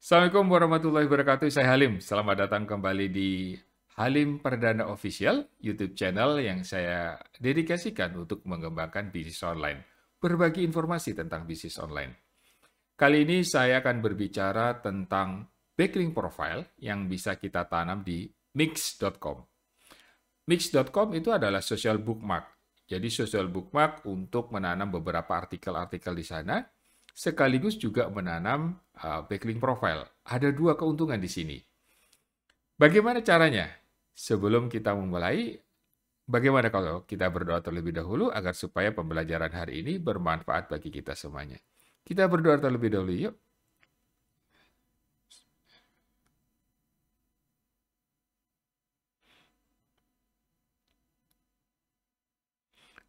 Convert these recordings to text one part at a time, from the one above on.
Assalamualaikum warahmatullahi wabarakatuh. Saya Halim. Selamat datang kembali di Halim Perdana Official YouTube channel yang saya dedikasikan untuk mengembangkan bisnis online. Berbagi informasi tentang bisnis online. Kali ini saya akan berbicara tentang backlink profile yang bisa kita tanam di mix.com. Mix.com itu adalah social bookmark. Jadi social bookmark untuk menanam beberapa artikel-artikel di sana sekaligus juga menanam uh, backlink profile. Ada dua keuntungan di sini. Bagaimana caranya? Sebelum kita memulai, bagaimana kalau kita berdoa terlebih dahulu agar supaya pembelajaran hari ini bermanfaat bagi kita semuanya. Kita berdoa terlebih dahulu yuk.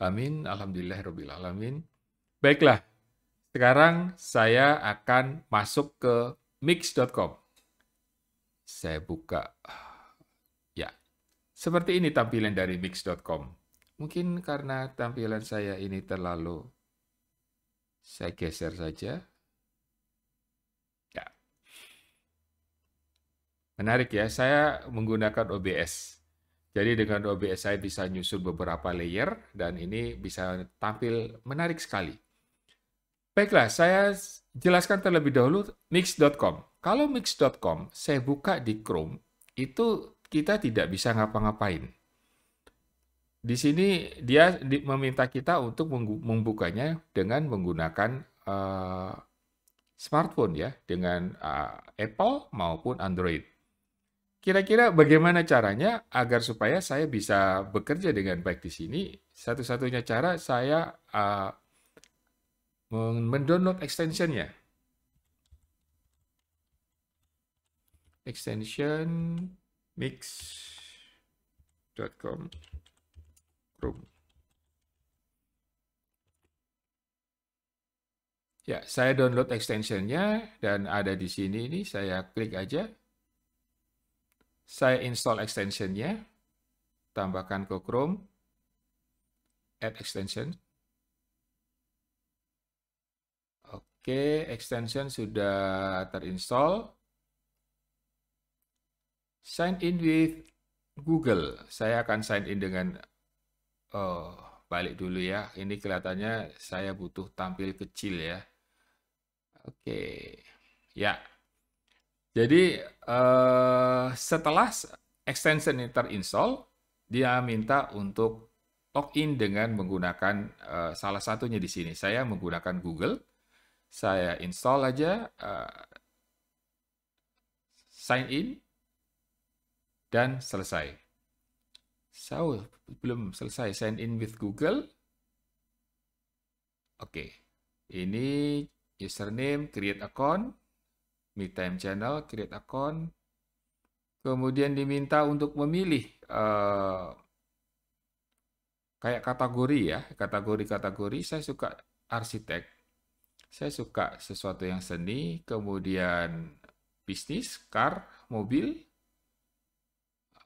Amin. Alhamdulillah. Alamin. Baiklah, sekarang saya akan masuk ke mix.com. Saya buka. Ya, seperti ini tampilan dari mix.com. Mungkin karena tampilan saya ini terlalu... Saya geser saja. Ya. Menarik ya, saya menggunakan OBS. Jadi dengan OBS saya bisa nyusun beberapa layer dan ini bisa tampil menarik sekali. Baiklah, saya jelaskan terlebih dahulu mix.com. Kalau mix.com saya buka di Chrome, itu kita tidak bisa ngapa-ngapain. Di sini dia meminta kita untuk membukanya dengan menggunakan uh, smartphone ya, dengan uh, Apple maupun Android. Kira-kira bagaimana caranya agar supaya saya bisa bekerja dengan baik di sini? Satu-satunya cara saya uh, mendownload extensionnya. Extension mix.com Chrome. Ya, saya download extensionnya dan ada di sini ini saya klik aja. Saya install extensionnya, tambahkan ke Chrome, add extension. Oke, extension sudah terinstall. Sign in with Google. Saya akan sign in dengan oh, balik dulu ya. Ini kelihatannya saya butuh tampil kecil ya. Oke. Ya. Jadi uh, setelah extension ini terinstall, dia minta untuk login dengan menggunakan uh, salah satunya di sini. Saya menggunakan Google. Saya install aja, uh, sign in, dan selesai. Saya belum selesai sign in with Google. Oke, okay. ini username, create account, time channel, create account. Kemudian diminta untuk memilih uh, kayak kategori ya, kategori-kategori. Saya suka arsitek. Saya suka sesuatu yang seni, kemudian bisnis, car, mobil,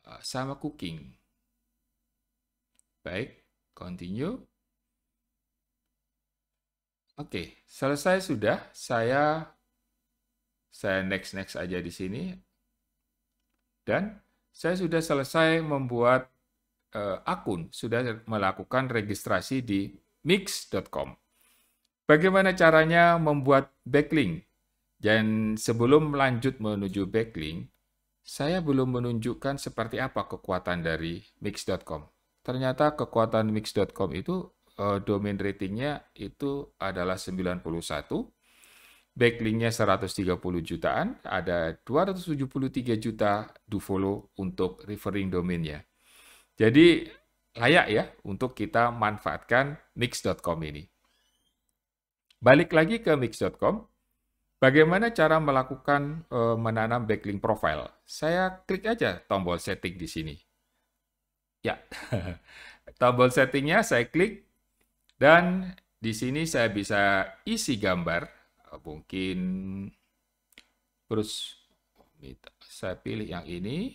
eh, sama cooking. Baik, continue. Oke, selesai sudah. Saya saya next next aja di sini. Dan saya sudah selesai membuat uh, akun, sudah melakukan registrasi di mix.com. Bagaimana caranya membuat backlink? Dan sebelum lanjut menuju backlink, saya belum menunjukkan seperti apa kekuatan dari mix.com. Ternyata kekuatan mix.com itu eh, domain ratingnya itu adalah 91, backlinknya 130 jutaan, ada 273 juta do untuk referring domainnya. Jadi layak ya untuk kita manfaatkan mix.com ini. Balik lagi ke mix.com, bagaimana cara melakukan e, menanam backlink profile? Saya klik aja tombol setting di sini. Ya, tombol settingnya saya klik dan di sini saya bisa isi gambar, eh, mungkin terus saya pilih yang ini.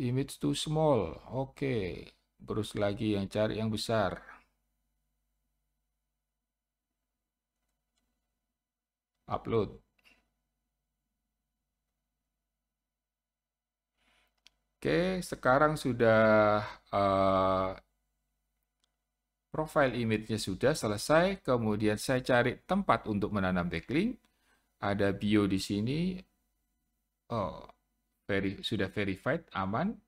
Image too small, oke. Okay. Terus lagi yang cari yang besar. upload Oke, sekarang sudah uh, profile image-nya sudah selesai. Kemudian saya cari tempat untuk menanam backlink. Ada bio di sini. Oh, veri, sudah verified, aman.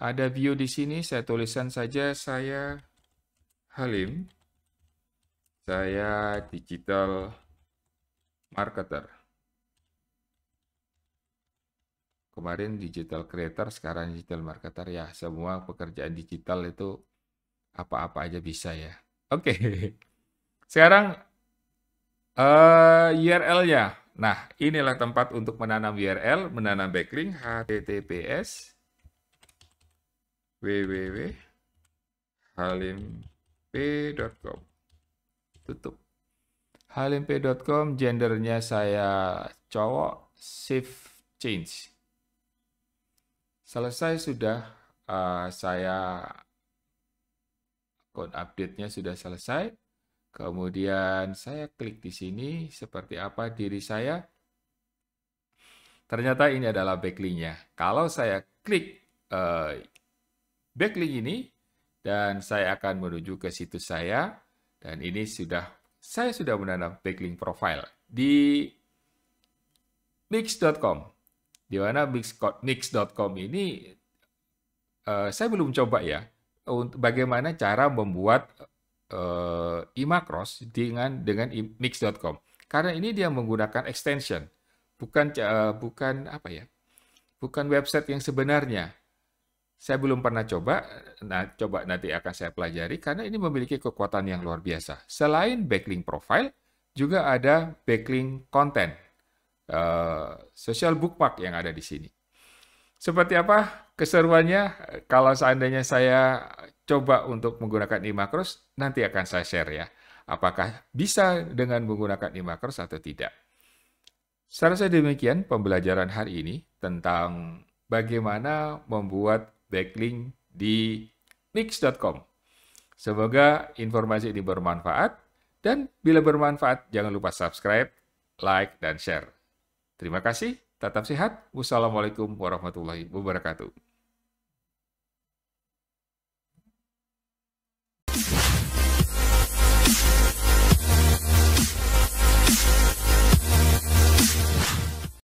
Ada bio di sini, saya tulisan saja saya Halim. Saya digital marketer. Kemarin digital creator, sekarang digital marketer ya. Semua pekerjaan digital itu apa-apa aja bisa ya. Oke. Okay. Sekarang uh, eh, URL-nya. Nah, inilah tempat untuk menanam URL, menanam backlink https www.halimp.com. Tutup halimp.com gendernya saya cowok shift change selesai sudah uh, saya code update-nya sudah selesai kemudian saya klik di sini seperti apa diri saya ternyata ini adalah backlink-nya kalau saya klik uh, backlink ini dan saya akan menuju ke situs saya dan ini sudah saya sudah menanam backlink profile di mix.com. Di mana mix.com ini uh, saya belum coba ya untuk bagaimana cara membuat uh, eh, imacross dengan dengan mix.com. Karena ini dia menggunakan extension, bukan uh, bukan apa ya? Bukan website yang sebenarnya. Saya belum pernah coba, nah coba nanti akan saya pelajari karena ini memiliki kekuatan yang luar biasa. Selain backlink profile, juga ada backlink konten, uh, social bookmark yang ada di sini. Seperti apa keseruannya? Kalau seandainya saya coba untuk menggunakan Imacros, nanti akan saya share ya. Apakah bisa dengan menggunakan Imacros atau tidak. Saya rasa demikian pembelajaran hari ini tentang bagaimana membuat backlink di nix.com. Semoga informasi ini bermanfaat dan bila bermanfaat jangan lupa subscribe, like, dan share. Terima kasih, tetap sehat. Wassalamualaikum warahmatullahi wabarakatuh.